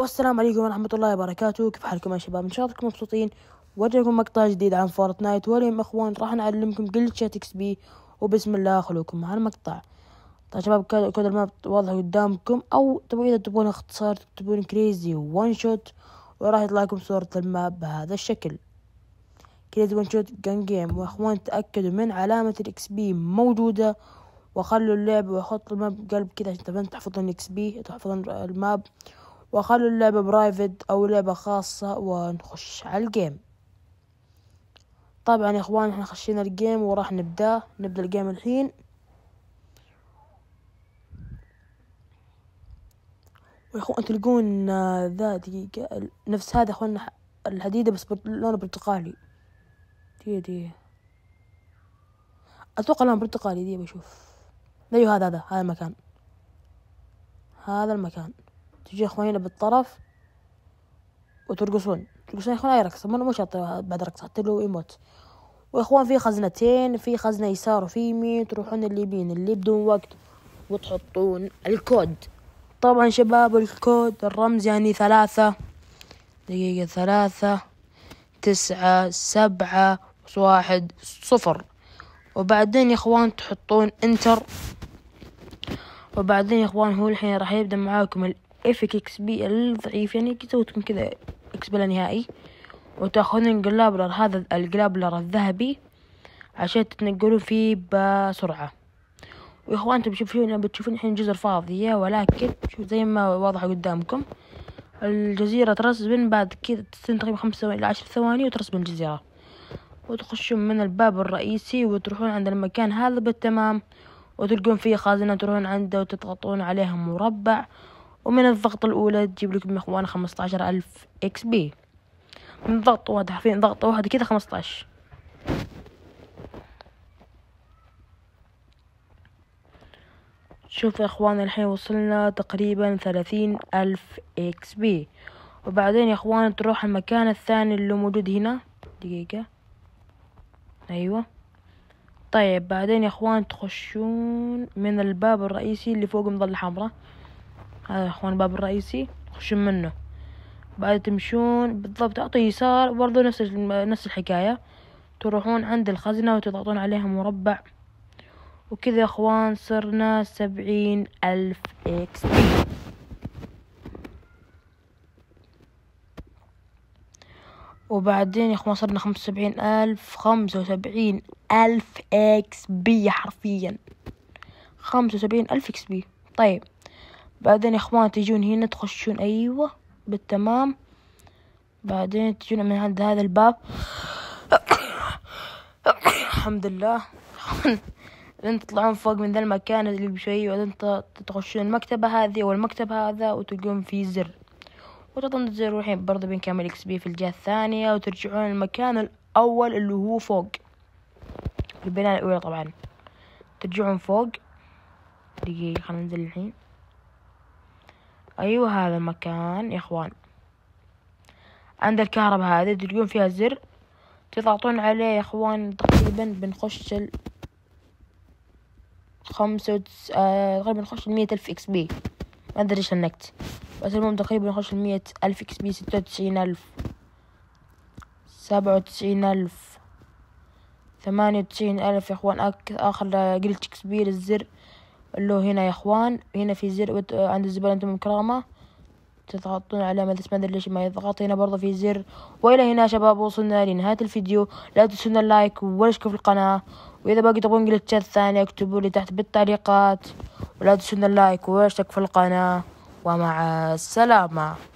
والسلام عليكم ورحمة الله وبركاته كيف حالكم يا شباب إن شاء الله تكونوا مبسوطين وجهكم مقطع جديد عن فورتنايت واليوم اخوان راح نعلمكم شات اكس بي وبسم الله خلوكم مع المقطع طيب شباب كود الماب واضح قدامكم او تبغون اذا تبون اختصار تكتبون كريزي وان شوت وراح يطلع لكم صورة الماب بهذا الشكل كريزي وان شوت جان جيم واخوان تأكدوا من علامة الاكس بي موجودة وخلوا اللعب وحطوا الماب قلب كذا عشان تحفظون الاكس بي تحفظون الماب وخلوا اللعبة برايفت أو لعبة خاصة ونخش على الجيم طبعا يا اخوان احنا خشينا الجيم وراح نبدأ نبدأ الجيم الحين وإخوان اخوان تلقون آه، ذا دقيقة نفس هذا اخوان الحديدة بس لونه برتقالي دي دي اتوقع لون برتقالي دي بشوف ايوه هذا هذا هذا المكان هذا المكان تجي اخوانينا بالطرف وترقصون ترقصون يا اخوان اي رقصة مو شرط بعد رقصة حتى لو ايموت واخوان في خزنتين في خزنة يسار وفي يمين تروحون اليمين اللي بدون وقت وتحطون الكود طبعا شباب الكود الرمز يعني ثلاثة دقيقة ثلاثة تسعة سبعة واحد صفر وبعدين يا اخوان تحطون انتر وبعدين يا اخوان هو الحين راح يبدا معاكم اف اكس بي ال ضعيف يعني تسوي تكون كذا اكس بي نهائي وتاخذون الجلابلر هذا الجلابلر الذهبي عشان تتنقلون فيه بسرعة ويا اخوان انتم بتشوفون بتشوفون الحين جزر فاضية ولكن شوف زي ما واضحة قدامكم الجزيرة ترسبن بعد كذا تقريبا خمس ثواني إلى عشر ثواني وترسبن الجزيرة وتخشون من الباب الرئيسي وتروحون عند المكان هذا بالتمام وتلقون فيه خازنة تروحون عنده وتضغطون عليها مربع ومن الضغط الأولى تجيب لكم إخوانا خمسة عشر ألف إكس بي من ضغط واحد حرفيا ضغط واحد كذا خمسة عشر شوف يا اخوان الحين وصلنا تقريبا ثلاثين الف اكس بي وبعدين يا اخوان تروح المكان الثاني اللي موجود هنا دقيقة ايوه طيب بعدين يا اخوان تخشون من الباب الرئيسي اللي فوق مظله حمراء هذا اخوان الباب الرئيسي تخشون منه بعد تمشون بالضبط تعطوا يسار برضو نفس نفس الحكاية تروحون عند الخزنة وتضغطون عليها مربع وكذا يا اخوان صرنا سبعين الف اكس بي وبعدين يا اخوان صرنا خمسة وسبعين الف خمسة وسبعين الف اكس بي حرفيا خمسة وسبعين الف اكس بي طيب بعدين يا اخوان تجون هنا تخشون ايوه بالتمام بعدين تجون من عند هذا الباب الحمد لله بعدين تطلعون فوق من ذا المكان اللي بشوي بعدين تخشون المكتبة هذه والمكتب هذا وتلقون فيه زر وتضمن الزر والحين برضه بنكمل اكس بي في الجهة الثانية وترجعون المكان الأول اللي هو فوق البناء الأولى طبعا ترجعون فوق دقيقة خلنا ننزل الحين أيوة هذا المكان يا إخوان عند الكهرباء هذه تلقون فيها زر تضغطون عليه يا إخوان تقريبا بنخش ال خمسة وتس... آه، تقريبا آه... نخش المية ألف إكس بي ما أدري إيش النكت بس المهم تقريبا نخش المية ألف إكس بي ستة وتسعين ألف سبعة وتسعين ألف ثمانية وتسعين ألف يا إخوان آخر قلت إكس بي للزر اللي هو هنا يا اخوان هنا في زر عند الزبالة انتم الكرامة تضغطون على ما اسمه ادري ليش ما يضغط هنا برضه في زر والى هنا شباب وصلنا لنهايه الفيديو لا تنسون اللايك ولا في القناه واذا باقي تبغون جلتشات ثانيه اكتبوا لي تحت بالتعليقات ولا تنسون اللايك ولا في القناه ومع السلامه